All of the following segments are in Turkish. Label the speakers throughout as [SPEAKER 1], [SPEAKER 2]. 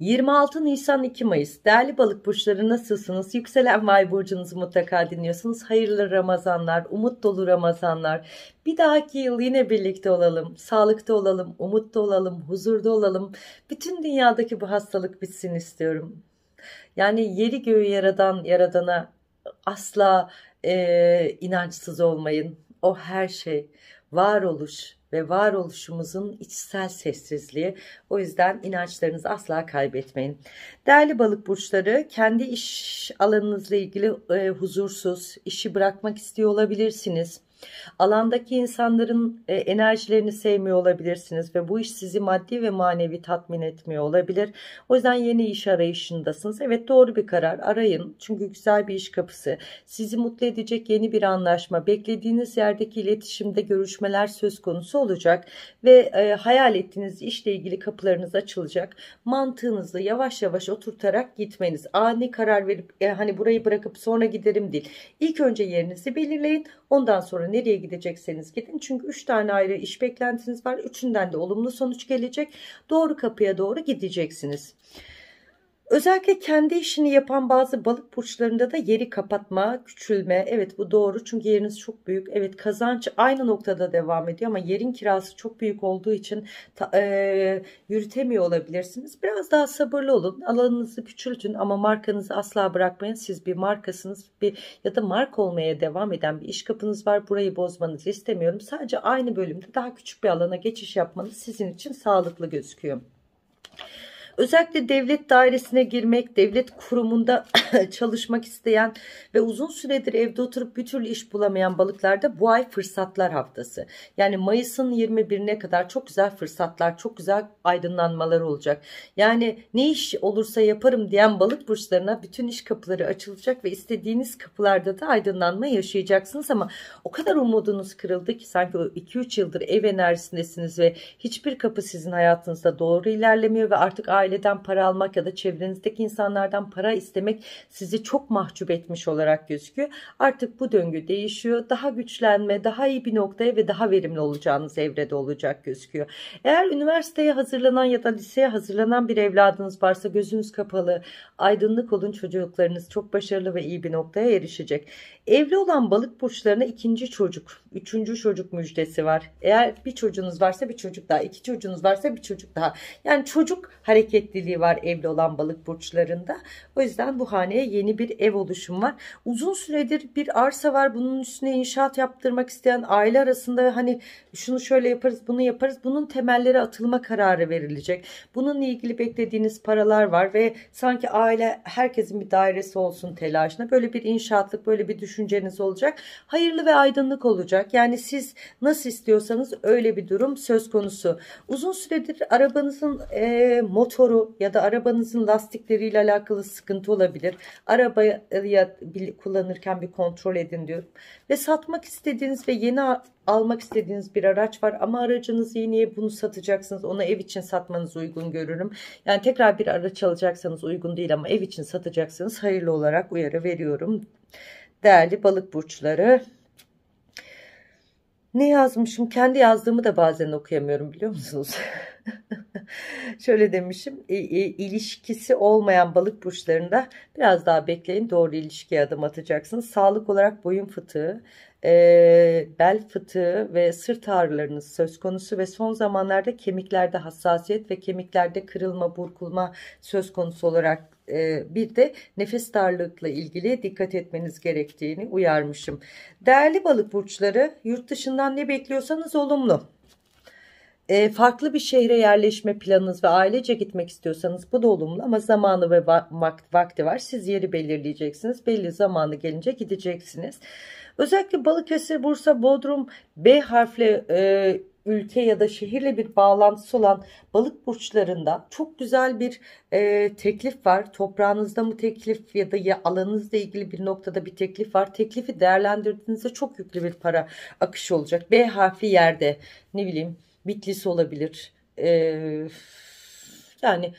[SPEAKER 1] 26 Nisan 2 Mayıs değerli balık burçları nasılsınız? Yükselen vay burcunuzu mutlaka dinliyorsunuz. Hayırlı Ramazanlar, umut dolu Ramazanlar. Bir dahaki yıl yine birlikte olalım. Sağlıkta olalım, umutta olalım, huzurda olalım. Bütün dünyadaki bu hastalık bitsin istiyorum. Yani yeri göğü yaradan yaradana asla e, inançsız olmayın. O her şey. Varoluş, ve varoluşumuzun içsel sessizliği. O yüzden inançlarınızı asla kaybetmeyin. Değerli balık burçları kendi iş alanınızla ilgili e, huzursuz, işi bırakmak istiyor olabilirsiniz Alandaki insanların e, enerjilerini sevmiyor olabilirsiniz ve bu iş sizi maddi ve manevi tatmin etmiyor olabilir. O yüzden yeni iş arayışındasınız. Evet doğru bir karar arayın çünkü güzel bir iş kapısı. Sizi mutlu edecek yeni bir anlaşma, beklediğiniz yerdeki iletişimde görüşmeler söz konusu olacak ve e, hayal ettiğiniz işle ilgili kapılarınız açılacak. Mantığınızı yavaş yavaş oturtarak gitmeniz. Ani karar verip e, hani burayı bırakıp sonra giderim değil. İlk önce yerinizi belirleyin ondan sonra sonra nereye gidecekseniz gidin. Çünkü 3 tane ayrı iş beklentiniz var. Üçünden de olumlu sonuç gelecek. Doğru kapıya doğru gideceksiniz. Özellikle kendi işini yapan bazı balık burçlarında da yeri kapatma, küçülme. Evet bu doğru çünkü yeriniz çok büyük. Evet kazanç aynı noktada devam ediyor ama yerin kirası çok büyük olduğu için ta, e, yürütemiyor olabilirsiniz. Biraz daha sabırlı olun. Alanınızı küçültün ama markanızı asla bırakmayın. Siz bir markasınız bir ya da marka olmaya devam eden bir iş kapınız var. Burayı bozmanızı istemiyorum. Sadece aynı bölümde daha küçük bir alana geçiş yapmanız sizin için sağlıklı gözüküyor. Özellikle devlet dairesine girmek, devlet kurumunda çalışmak isteyen ve uzun süredir evde oturup bir türlü iş bulamayan balıklarda bu ay fırsatlar haftası. Yani Mayıs'ın 21'ine kadar çok güzel fırsatlar, çok güzel aydınlanmalar olacak. Yani ne iş olursa yaparım diyen balık burçlarına bütün iş kapıları açılacak ve istediğiniz kapılarda da aydınlanma yaşayacaksınız ama o kadar umudunuz kırıldı ki sanki 2-3 yıldır ev enerjisindesiniz ve hiçbir kapı sizin hayatınızda doğru ilerlemiyor ve artık ay aileden para almak ya da çevrenizdeki insanlardan para istemek sizi çok mahcup etmiş olarak gözüküyor. Artık bu döngü değişiyor. Daha güçlenme, daha iyi bir noktaya ve daha verimli olacağınız evrede olacak gözüküyor. Eğer üniversiteye hazırlanan ya da liseye hazırlanan bir evladınız varsa gözünüz kapalı, aydınlık olun çocuklarınız çok başarılı ve iyi bir noktaya erişecek. Evli olan balık burçlarına ikinci çocuk, üçüncü çocuk müjdesi var. Eğer bir çocuğunuz varsa bir çocuk daha, iki çocuğunuz varsa bir çocuk daha. Yani çocuk hareket hareketliliği var evli olan balık burçlarında. O yüzden bu haneye yeni bir ev oluşum var. Uzun süredir bir arsa var. Bunun üstüne inşaat yaptırmak isteyen aile arasında hani şunu şöyle yaparız bunu yaparız. Bunun temelleri atılma kararı verilecek. Bununla ilgili beklediğiniz paralar var ve sanki aile herkesin bir dairesi olsun telaşına. Böyle bir inşaatlık böyle bir düşünceniz olacak. Hayırlı ve aydınlık olacak. Yani siz nasıl istiyorsanız öyle bir durum söz konusu. Uzun süredir arabanızın e, motor motoru ya da arabanızın lastikleriyle alakalı sıkıntı olabilir. Arabayı e, kullanırken bir kontrol edin diyorum. Ve satmak istediğiniz ve yeni almak istediğiniz bir araç var ama aracınız yeniye bunu satacaksınız. Onu ev için satmanız uygun görürüm. Yani tekrar bir araç alacaksanız uygun değil ama ev için satacaksınız hayırlı olarak uyarı veriyorum. Değerli balık burçları ne yazmışım kendi yazdığımı da bazen okuyamıyorum biliyor musunuz? Şöyle demişim ilişkisi olmayan balık burçlarında biraz daha bekleyin doğru ilişkiye adım atacaksınız. Sağlık olarak boyun fıtığı, e, bel fıtığı ve sırt ağrılarınız söz konusu ve son zamanlarda kemiklerde hassasiyet ve kemiklerde kırılma, burkulma söz konusu olarak e, bir de nefes darlığıyla ilgili dikkat etmeniz gerektiğini uyarmışım. Değerli balık burçları yurt dışından ne bekliyorsanız olumlu e, farklı bir şehre yerleşme planınız ve ailece gitmek istiyorsanız bu da olumlu ama zamanı ve vakti var. Siz yeri belirleyeceksiniz. Belli zamanı gelince gideceksiniz. Özellikle Balıkesir, Bursa, Bodrum B harfle e, ülke ya da şehirle bir bağlantısı olan balık burçlarında çok güzel bir e, teklif var. Toprağınızda mı teklif ya da ya alanınızla ilgili bir noktada bir teklif var. Teklifi değerlendirdiğinizde çok yüklü bir para akışı olacak. B harfi yerde ne bileyim Bitlis olabilir. Ee, yani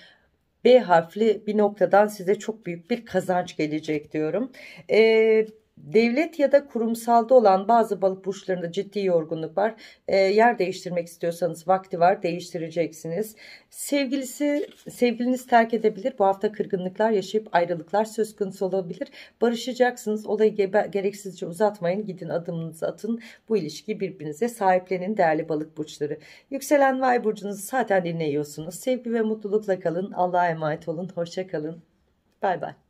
[SPEAKER 1] B harfli bir noktadan size çok büyük bir kazanç gelecek diyorum. Ee, Devlet ya da kurumsalda olan bazı balık burçlarında ciddi yorgunluk var. E, yer değiştirmek istiyorsanız vakti var değiştireceksiniz. Sevgilisi sevgiliniz terk edebilir. Bu hafta kırgınlıklar yaşayıp ayrılıklar söz konusu olabilir. Barışacaksınız. Olayı gereksizce uzatmayın. Gidin adımınızı atın. Bu ilişki birbirinize sahiplenin değerli balık burçları. Yükselen ve ay burcunuzu zaten dinliyorsunuz. Sevgi ve mutlulukla kalın. Allah'a emanet olun. Hoşça kalın. Bay bay.